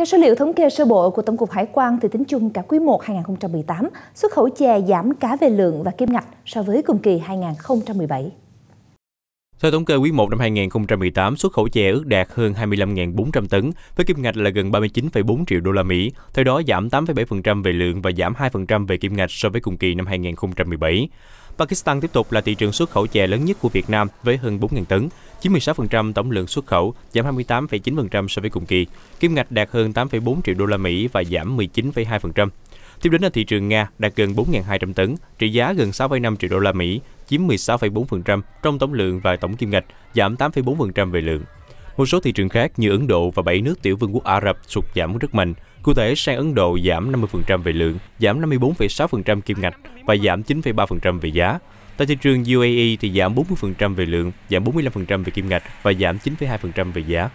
Theo số liệu thống kê sơ bộ của Tổng cục Hải quan thì tính chung cả quý 1 2018, xuất khẩu chè giảm cả về lượng và kim ngạch so với cùng kỳ 2017. Theo thống kê quý 1 năm 2018, xuất khẩu chè ước đạt hơn 25.400 tấn với kim ngạch là gần 39,4 triệu đô la Mỹ, theo đó giảm 8,7% về lượng và giảm 2% về kim ngạch so với cùng kỳ năm 2017. Pakistan tiếp tục là thị trường xuất khẩu chè lớn nhất của Việt Nam với hơn 4.000 tấn, chiếm 16% tổng lượng xuất khẩu, giảm 28,9% so với cùng kỳ. Kim ngạch đạt hơn 8,4 triệu đô la Mỹ và giảm 19,2%. Tiếp đến là thị trường Nga đạt gần 4.200 tấn, trị giá gần 6,5 triệu đô la Mỹ, chiếm 16,4% trong tổng lượng và tổng kim ngạch, giảm 8,4% về lượng. Một số thị trường khác như Ấn Độ và 7 nước tiểu vương quốc Ả Rập sụt giảm rất mạnh. Cụ thể, sang Ấn Độ giảm 50% về lượng, giảm 54,6% kim ngạch và giảm 9,3% về giá. Tại thị trường UAE thì giảm 40% về lượng, giảm 45% về kim ngạch và giảm 9,2% về giá.